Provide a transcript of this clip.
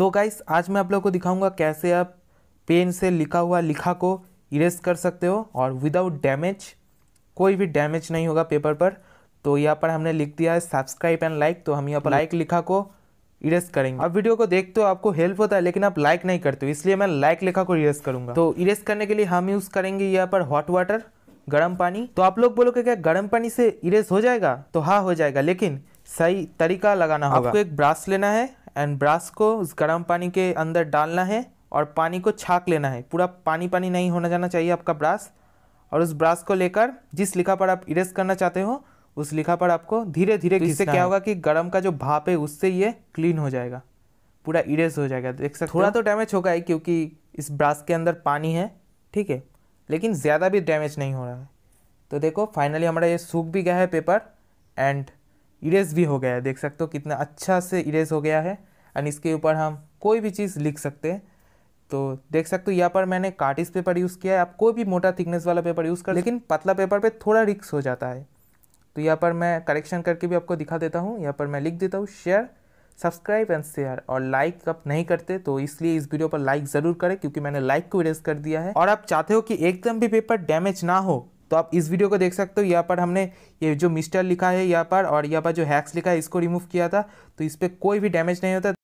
तो गाइस आज मैं आप लोग को दिखाऊंगा कैसे आप पेन से लिखा हुआ लिखा को इरेज कर सकते हो और विदाउट डैमेज कोई भी डैमेज नहीं होगा पेपर पर तो यहाँ पर हमने लिख दिया है सब्सक्राइब एंड लाइक तो हम यहाँ पर लाइक लिखा को इरेज करेंगे अब वीडियो को देखते हो आपको हेल्प होता है लेकिन आप लाइक नहीं करते हो इसलिए मैं लाइक लिखा को इरेज करूंगा तो इरेज करने के लिए हम यूज़ करेंगे यहाँ पर हॉट वाटर गर्म पानी तो आप लोग बोलोगे क्या गर्म पानी से इरेज हो जाएगा तो हाँ हो जाएगा लेकिन सही तरीका लगाना होगा आपको एक ब्रश लेना है एंड ब्रश को उस गर्म पानी के अंदर डालना है और पानी को छाक लेना है पूरा पानी पानी नहीं होना जाना चाहिए आपका ब्रश और उस ब्रश को लेकर जिस लिखा पर आप इरेज करना चाहते हो उस लिखा पर आपको धीरे धीरे तो इससे क्या होगा कि गर्म का जो भाप है उससे ये क्लीन हो जाएगा पूरा इरेज हो जाएगा देख सकते थोड़ा तो डैमेज होगा ही क्योंकि इस ब्रश के अंदर पानी है ठीक है लेकिन ज़्यादा भी डैमेज नहीं हो रहा है तो देखो फाइनली हमारा ये सूख भी गया है पेपर एंड इरेज भी हो गया है देख सकते हो कितना अच्छा से इरेज हो गया है एंड इसके ऊपर हम कोई भी चीज़ लिख सकते हैं तो देख सकते हो यहाँ पर मैंने कार्टिस पेपर यूज़ किया है आप कोई भी मोटा थिकनेस वाला पेपर यूज़ कर लेकिन पतला पेपर पे थोड़ा रिक्स हो जाता है तो यहाँ पर मैं करेक्शन करके भी आपको दिखा देता हूँ यहाँ पर मैं लिख देता हूँ शेयर सब्सक्राइब एंड शेयर और लाइक आप नहीं करते तो इसलिए इस वीडियो पर लाइक ज़रूर करें क्योंकि मैंने लाइक को इरेज कर दिया है और आप चाहते हो कि एकदम भी पेपर डैमेज ना हो तो आप इस वीडियो को देख सकते हो यहाँ पर हमने ये जो मिस्टर लिखा है यहाँ पर और यहाँ पर जो हैक्स लिखा है इसको रिमूव किया था तो इस पर कोई भी डैमेज नहीं होता